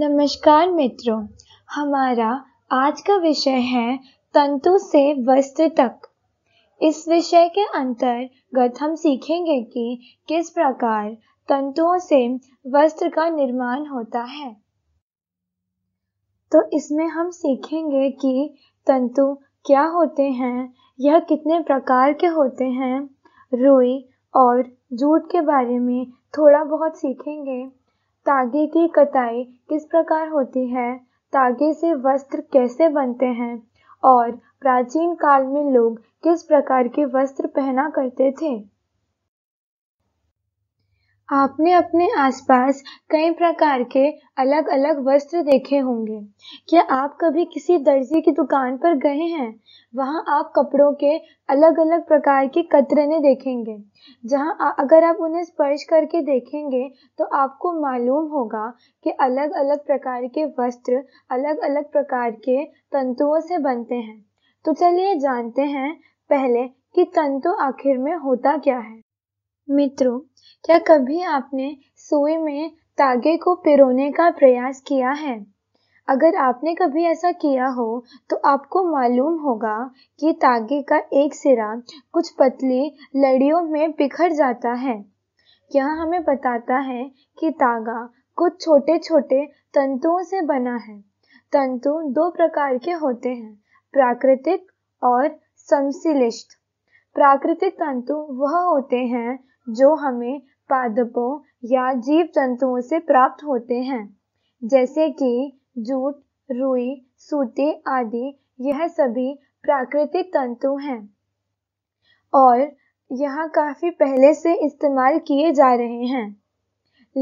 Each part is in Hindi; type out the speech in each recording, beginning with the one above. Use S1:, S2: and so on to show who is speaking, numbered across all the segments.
S1: नमस्कार मित्रों हमारा आज का विषय है तंतु से वस्त्र तक इस विषय के अंतर्गत हम सीखेंगे कि किस प्रकार तंतुओं से वस्त्र का निर्माण होता है तो इसमें हम सीखेंगे कि तंतु क्या होते हैं यह कितने प्रकार के होते हैं रुई और जूट के बारे में थोड़ा बहुत सीखेंगे तागे की कताई किस प्रकार होती है तागे से वस्त्र कैसे बनते हैं और प्राचीन काल में लोग किस प्रकार के वस्त्र पहना करते थे आपने अपने आसपास कई प्रकार के अलग अलग वस्त्र देखे होंगे क्या आप कभी किसी दर्जी की दुकान पर गए हैं वहाँ आप कपड़ों के अलग अलग प्रकार के कतरने देखेंगे जहाँ अगर आप उन्हें स्पर्श करके देखेंगे तो आपको मालूम होगा कि अलग अलग प्रकार के वस्त्र अलग अलग प्रकार के तंतुओं से बनते हैं तो चलिए जानते हैं पहले कि तंतु आखिर में होता क्या है मित्रों क्या कभी आपने सुई में तागे को पिरोने का प्रयास किया है अगर आपने कभी ऐसा किया हो तो आपको मालूम होगा कि तागे का एक सिरा कुछ पतली लड़ियों में बिखर जाता है यह हमें बताता है कि तागा कुछ छोटे छोटे तंतुओं से बना है तंतु दो प्रकार के होते हैं प्राकृतिक और संश्लिष्ट प्राकृतिक तंतु वह होते हैं जो हमें पादपों या जीव जंतुओं से प्राप्त होते हैं जैसे कि जूट रुई सूती आदि यह सभी प्राकृतिक तंतु हैं और यह काफ़ी पहले से इस्तेमाल किए जा रहे हैं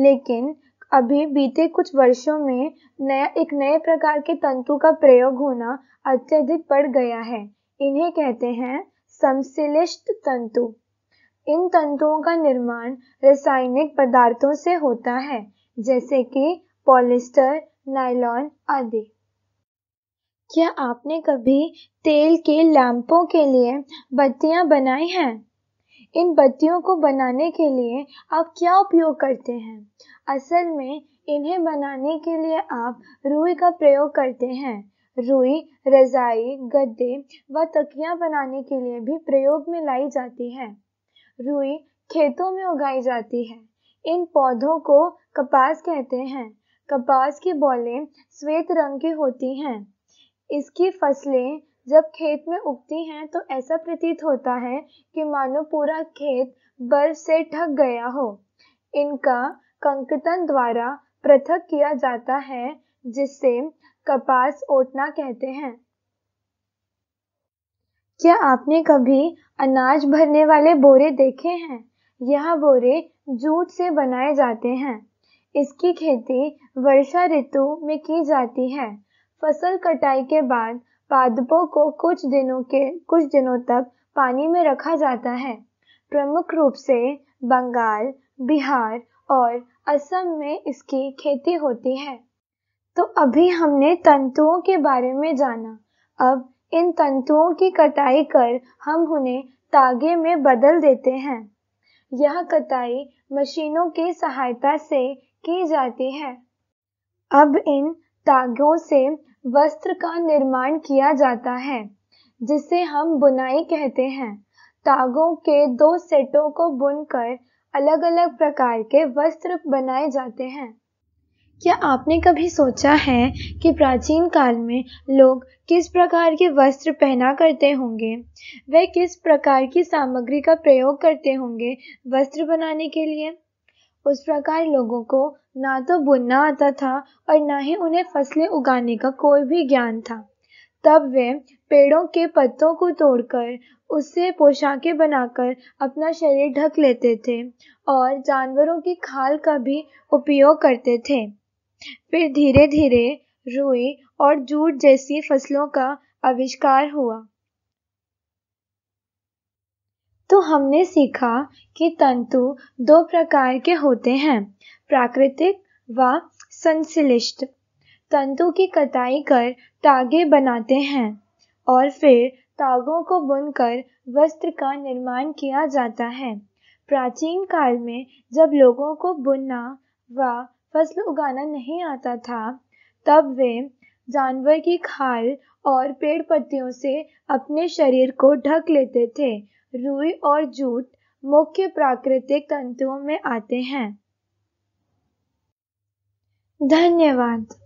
S1: लेकिन अभी बीते कुछ वर्षों में नया एक नए प्रकार के तंतु का प्रयोग होना अत्यधिक बढ़ गया है इन्हें कहते हैं संश्लिष्ट तंतु इन तंतुओं का निर्माण रासायनिक पदार्थों से होता है जैसे कि पॉलिस्टर नायलॉन आदि क्या आपने कभी तेल के लैंपों के लिए बत्तियां बनाई हैं इन बत्तियों को बनाने के लिए आप क्या उपयोग करते हैं असल में इन्हें बनाने के लिए आप रुई का प्रयोग करते हैं रुई रजाई गद्दे व तकिया बनाने के लिए भी प्रयोग में लाई जाती है रुई खेतों में उगाई जाती है इन पौधों को कपास कहते हैं कपास की बॉलें श्वेत रंग की होती हैं इसकी फसलें जब खेत में उगती हैं तो ऐसा प्रतीत होता है कि मानो पूरा खेत बर्फ से ढक गया हो इनका कंकतन द्वारा पृथक किया जाता है जिससे कपास ओटना कहते हैं क्या आपने कभी अनाज भरने वाले बोरे देखे हैं यह बोरे जूट से बनाए जाते हैं इसकी खेती वर्षा ऋतु में की जाती है फसल कटाई के बाद पादपों को कुछ दिनों के कुछ दिनों तक पानी में रखा जाता है प्रमुख रूप से बंगाल बिहार और असम में इसकी खेती होती है तो अभी हमने तंतुओं के बारे में जाना अब इन तंतुओं की कटाई कर हम उन्हें तागे में बदल देते हैं यह कटाई मशीनों की सहायता से की जाती है अब इन तागों से वस्त्र का निर्माण किया जाता है जिसे हम बुनाई कहते हैं तागों के दो सेटों को बुनकर अलग अलग प्रकार के वस्त्र बनाए जाते हैं क्या आपने कभी सोचा है कि प्राचीन काल में लोग किस प्रकार के वस्त्र पहना करते होंगे वे किस प्रकार की सामग्री का प्रयोग करते होंगे वस्त्र बनाने के लिए उस प्रकार लोगों को ना तो बुनना आता था और ना ही उन्हें फसलें उगाने का कोई भी ज्ञान था तब वे पेड़ों के पत्तों को तोड़कर उससे पोशाकें बनाकर अपना शरीर ढक लेते थे और जानवरों की खाल का भी उपयोग करते थे फिर धीरे धीरे रुई और जूट जैसी फसलों का आविष्कार हुआ तो हमने सीखा कि तंतु दो प्रकार के होते हैं प्राकृतिक व संश्लिष्ट तंतु की कटाई कर तागे बनाते हैं और फिर तागों को बुनकर वस्त्र का निर्माण किया जाता है प्राचीन काल में जब लोगों को बुनना व फसल उगाना नहीं आता था तब वे जानवर की खाल और पेड़ पत्तियों से अपने शरीर को ढक लेते थे रुई और जूट मुख्य प्राकृतिक तंतुओं में आते हैं धन्यवाद